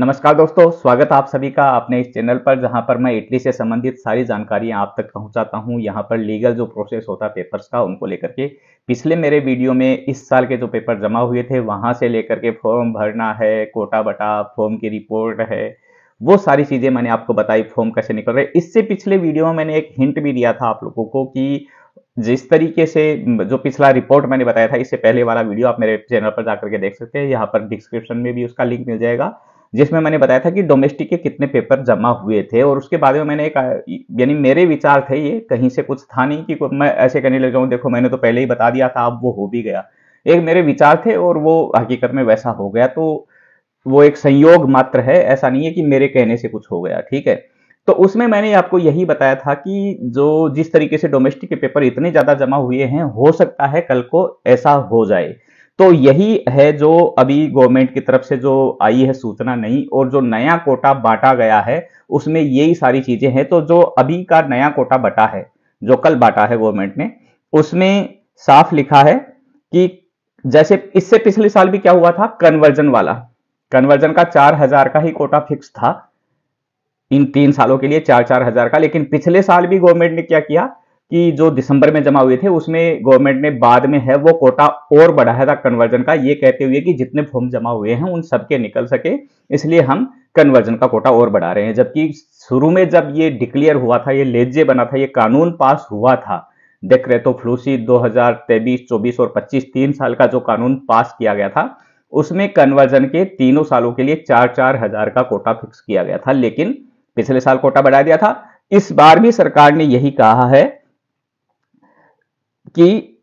नमस्कार दोस्तों स्वागत आप सभी का अपने इस चैनल पर जहां पर मैं इटली से संबंधित सारी जानकारियां आप तक पहुंचाता हूं यहां पर लीगल जो प्रोसेस होता है पेपर्स का उनको लेकर के पिछले मेरे वीडियो में इस साल के जो पेपर जमा हुए थे वहां से लेकर के फॉर्म भरना है कोटा बटा फॉर्म की रिपोर्ट है वो सारी चीज़ें मैंने आपको बताई फॉर्म कैसे निकल रहे इससे पिछले वीडियो में मैंने एक हिंट भी दिया था आप लोगों को कि जिस तरीके से जो पिछला रिपोर्ट मैंने बताया था इससे पहले वाला वीडियो आप मेरे चैनल पर जाकर के देख सकते हैं यहाँ पर डिस्क्रिप्शन में भी उसका लिंक मिल जाएगा जिसमें मैंने बताया था कि डोमेस्टिक के कितने पेपर जमा हुए थे और उसके बाद में मैंने एक यानी मेरे विचार थे ये कहीं से कुछ था नहीं कि मैं ऐसे कहने लग जाऊँ देखो मैंने तो पहले ही बता दिया था अब वो हो भी गया एक मेरे विचार थे और वो हकीकत में वैसा हो गया तो वो एक संयोग मात्र है ऐसा नहीं है कि मेरे कहने से कुछ हो गया ठीक है तो उसमें मैंने आपको यही बताया था कि जो जिस तरीके से डोमेस्टिक के पेपर इतने ज़्यादा जमा हुए हैं हो सकता है कल को ऐसा हो जाए तो यही है जो अभी गवर्नमेंट की तरफ से जो आई है सूचना नहीं और जो नया कोटा बांटा गया है उसमें यही सारी चीजें हैं तो जो अभी का नया कोटा बटा है जो कल बांटा है गवर्नमेंट ने उसमें साफ लिखा है कि जैसे इससे पिछले साल भी क्या हुआ था कन्वर्जन वाला कन्वर्जन का चार हजार का ही कोटा फिक्स था इन तीन सालों के लिए चार चार हजार का लेकिन पिछले साल भी गवर्नमेंट ने क्या किया कि जो दिसंबर में जमा हुए थे उसमें गवर्नमेंट ने बाद में है वो कोटा और बढ़ाया था कन्वर्जन का ये कहते हुए कि जितने फॉर्म जमा हुए हैं उन सबके निकल सके इसलिए हम कन्वर्जन का कोटा और बढ़ा रहे हैं जबकि शुरू में जब ये डिक्लेयर हुआ था ये लेजे बना था ये कानून पास हुआ था देख रहे तो फ्लूसी 2023, 24 और 25 तीन साल का जो कानून पास किया गया था उसमें कन्वर्जन के तीनों सालों के लिए चार चार हजार का कोटा फिक्स किया गया था लेकिन पिछले साल कोटा बढ़ा दिया था इस बार भी सरकार ने यही कहा है chi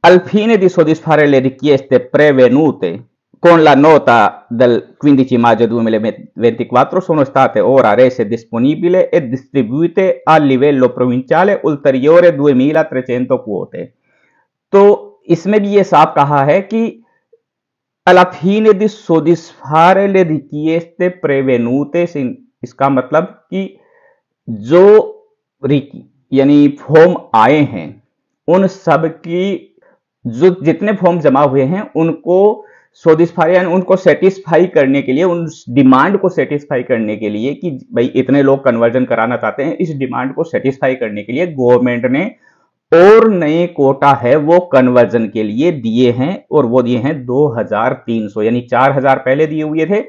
al fine di soddisfare le richieste prevenute con la nota del 15 maggio 2024 sono state ora rese disponibili e distribuite a livello provinciale ulteriore 2300 quote. तो इसमें भी ये साफ कहा है कि अलाफीन दि सोदिस्फारे ले रिकिएस्ते प्रेवेनूते इसका मतलब कि जो यानी फॉर्म आए हैं उन सब की जो जितने फॉर्म जमा हुए हैं उनको सोटिस्फाई यानी उनको सेटिस्फाई करने के लिए उन डिमांड को सेटिस्फाई करने के लिए कि भाई इतने लोग कन्वर्जन कराना चाहते हैं इस डिमांड को सेटिस्फाई करने के लिए गवर्नमेंट ने और नए कोटा है वो कन्वर्जन के लिए दिए हैं और वो दिए हैं 2300 यानी 4000 पहले दिए हुए थे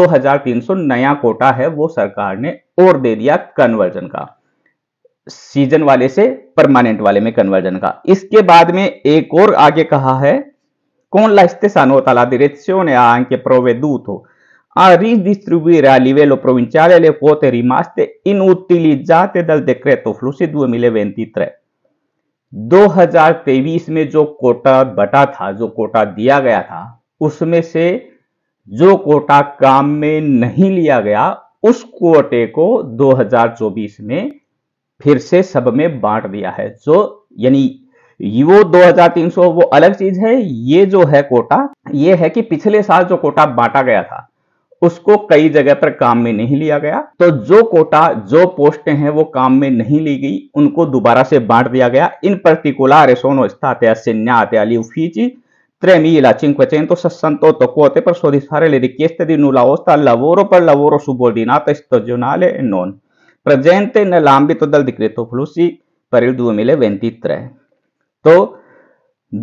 2300 नया कोटा है वो सरकार ने और दे दिया कन्वर्जन का सीजन वाले से परमानेंट वाले में कन्वर्जन का इसके बाद में एक और आगे कहा है कौन लाइस्ते सानो ताला दिरेसियो प्रोवे दूत हो आ री डिस्ट्रीब्यूट रा लिवेलो प्रोविंशियाले ले पोते रिमास्ते इन उत्तिली जाते तो दुए मिले वेंती त्रे 2023 में जो कोटा बटा था जो कोटा दिया गया था उसमें से जो कोटा काम में नहीं लिया गया उस कोटे को 2024 में फिर से सब में बांट दिया है जो यानी वो 2300 वो अलग चीज है ये जो है कोटा ये है कि पिछले साल जो कोटा बांटा गया था उसको कई जगह पर काम में नहीं लिया गया तो जो कोटा जो पोस्टें हैं वो काम में नहीं ली गई उनको दोबारा से बांट दिया गया इन पर्टिकुलारे सोनो स्ताते सिन्याते लवोरो पर लवोरो la प्रजयन्ते न लांबित दल तो फलूसी परिल मिले वेंतित्र तो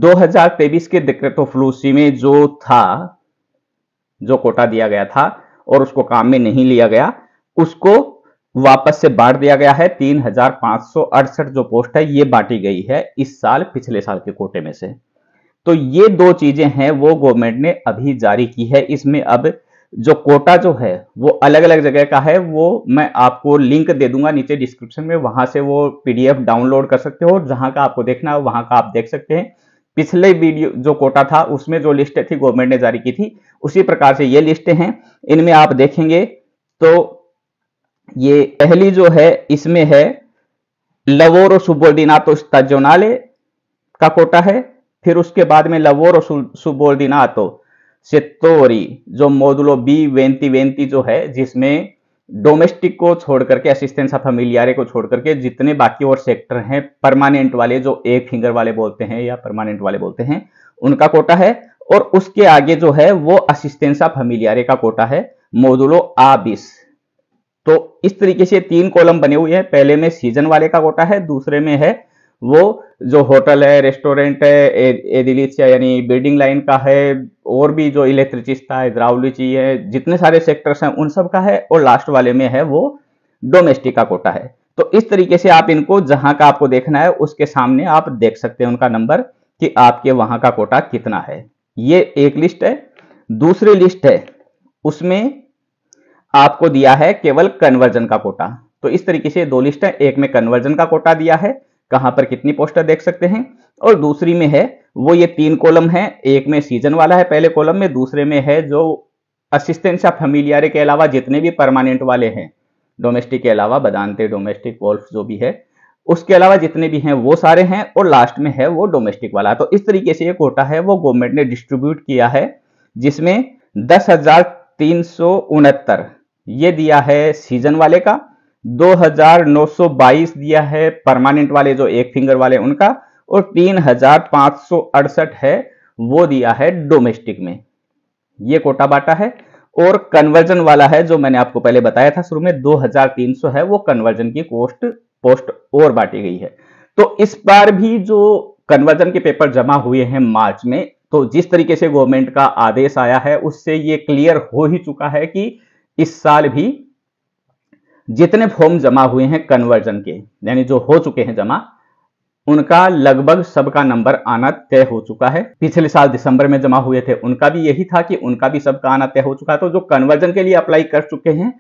2023 के दिक्रेतो फ्लूसी में जो था जो कोटा दिया गया था और उसको काम में नहीं लिया गया उसको वापस से बांट दिया गया है तीन जो पोस्ट है ये बांटी गई है इस साल पिछले साल के कोटे में से तो ये दो चीजें हैं वो गवर्नमेंट ने अभी जारी की है इसमें अब जो कोटा जो है वो अलग अलग जगह का है वो मैं आपको लिंक दे दूंगा नीचे डिस्क्रिप्शन में वहां से वो पीडीएफ डाउनलोड कर सकते हो जहां का आपको देखना हो वहां का आप देख सकते हैं पिछले वीडियो जो कोटा था उसमें जो लिस्ट थी गवर्नमेंट ने जारी की थी उसी प्रकार से ये लिस्ट हैं इनमें आप देखेंगे तो ये पहली जो है इसमें है लवोर लवोरो सुबोर्डिनातो स्ताजोनाले का कोटा है फिर उसके बाद में लवोर और सुबोर्डिनातो सेतोरी जो मोदुलो बी वेंती वेंती जो है जिसमें डोमेस्टिक को छोड़ करके असिस्टेंस ऑफ फमिलियारे को छोड़ करके जितने बाकी और सेक्टर हैं परमानेंट वाले जो एक फिंगर वाले बोलते हैं या परमानेंट वाले बोलते हैं उनका कोटा है और उसके आगे जो है वो असिस्टेंस ऑफ फमिलियारे का कोटा है मोदुलो आ बीस तो इस तरीके से तीन कॉलम बने हुए हैं पहले में सीजन वाले का कोटा है दूसरे में है वो जो होटल है रेस्टोरेंट है एदिलीचिया यानी बिल्डिंग लाइन का है और भी जो इलेक्ट्रिचिस्ता है द्रावलीची है जितने सारे सेक्टर्स हैं उन सब का है और लास्ट वाले में है वो डोमेस्टिक का कोटा है तो इस तरीके से आप इनको जहां का आपको देखना है उसके सामने आप देख सकते हैं उनका नंबर कि आपके वहां का कोटा कितना है ये एक लिस्ट है दूसरी लिस्ट है उसमें आपको दिया है केवल कन्वर्जन का कोटा तो इस तरीके से दो लिस्ट है एक में कन्वर्जन का कोटा दिया है कहां पर कितनी पोस्टर देख सकते हैं और दूसरी में है वो ये तीन कॉलम है एक में सीजन वाला है पहले कॉलम में दूसरे में है जो असिस्टेंट या फमिलियारे के अलावा जितने भी परमानेंट वाले हैं डोमेस्टिक के अलावा बदानते डोमेस्टिक वोल्फ जो भी है उसके अलावा जितने भी हैं वो सारे हैं और लास्ट में है वो डोमेस्टिक वाला तो इस तरीके से ये कोटा है वो गवर्नमेंट ने डिस्ट्रीब्यूट किया है जिसमें दस हजार तीन सौ उनहत्तर ये दिया है सीजन वाले का 2922 दिया है परमानेंट वाले जो एक फिंगर वाले उनका और तीन है वो दिया है डोमेस्टिक में ये कोटा बाटा है और कन्वर्जन वाला है जो मैंने आपको पहले बताया था शुरू में 2300 है वो कन्वर्जन की कोस्ट पोस्ट और बांटी गई है तो इस बार भी जो कन्वर्जन के पेपर जमा हुए हैं मार्च में तो जिस तरीके से गवर्नमेंट का आदेश आया है उससे ये क्लियर हो ही चुका है कि इस साल भी जितने फॉर्म जमा हुए हैं कन्वर्जन के यानी जो हो चुके हैं जमा उनका लगभग सबका नंबर आना तय हो चुका है पिछले साल दिसंबर में जमा हुए थे उनका भी यही था कि उनका भी सबका आना तय हो चुका है तो जो कन्वर्जन के लिए अप्लाई कर चुके हैं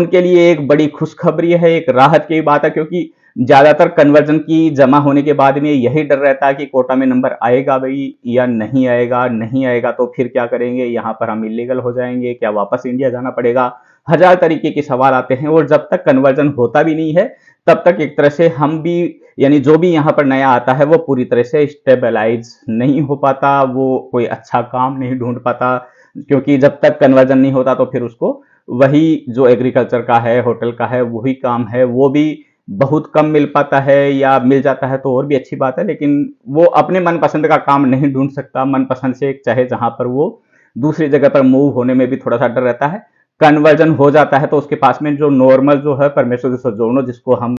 उनके लिए एक बड़ी खुशखबरी है एक राहत की बात है क्योंकि ज्यादातर कन्वर्जन की जमा होने के बाद में यही डर रहता है कि कोटा में नंबर आएगा भाई या नहीं आएगा नहीं आएगा तो फिर क्या करेंगे यहाँ पर हम इलीगल हो जाएंगे क्या वापस इंडिया जाना पड़ेगा हजार तरीके के सवाल आते हैं और जब तक कन्वर्जन होता भी नहीं है तब तक एक तरह से हम भी यानी जो भी यहाँ पर नया आता है वो पूरी तरह से स्टेबलाइज नहीं हो पाता वो कोई अच्छा काम नहीं ढूंढ पाता क्योंकि जब तक कन्वर्जन नहीं होता तो फिर उसको वही जो एग्रीकल्चर का है होटल का है वही काम है वो भी बहुत कम मिल पाता है या मिल जाता है तो और भी अच्छी बात है लेकिन वो अपने मनपसंद का काम नहीं ढूंढ सकता मनपसंद से चाहे जहाँ पर वो दूसरी जगह पर मूव होने में भी थोड़ा सा डर रहता है कन्वर्जन हो जाता है तो उसके पास में जो नॉर्मल जो है परमेश्वर सजोनो जिसको हम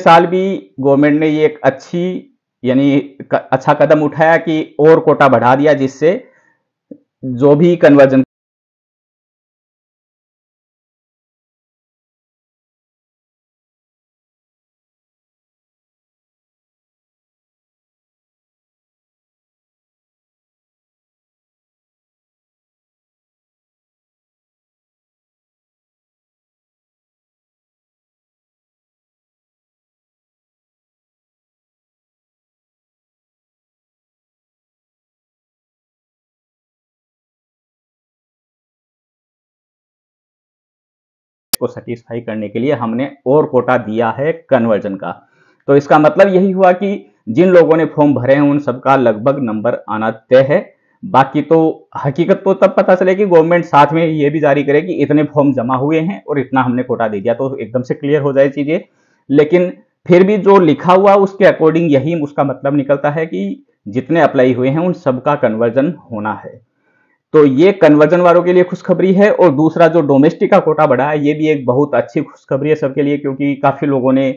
साल भी गवर्नमेंट ने ये एक अच्छी यानी अच्छा कदम उठाया कि और कोटा बढ़ा दिया जिससे जो भी कन्वर्जन को सेटिस्फाई करने के लिए हमने और कोटा दिया है कन्वर्जन का तो इसका मतलब यही हुआ कि जिन लोगों ने फॉर्म भरे हैं उन सबका लगभग नंबर आना तय है बाकी तो हकीकत तो तब पता चले कि गवर्नमेंट साथ में ये भी जारी करे कि इतने फॉर्म जमा हुए हैं और इतना हमने कोटा दे दिया तो एकदम से क्लियर हो जाए चीजें लेकिन फिर भी जो लिखा हुआ उसके अकॉर्डिंग यही उसका मतलब निकलता है कि जितने अप्लाई हुए हैं उन सबका कन्वर्जन होना है तो ये कन्वर्जन वालों के लिए खुशखबरी है और दूसरा जो डोमेस्टिक का कोटा बढ़ा है ये भी एक बहुत अच्छी खुशखबरी है सबके लिए क्योंकि काफ़ी लोगों ने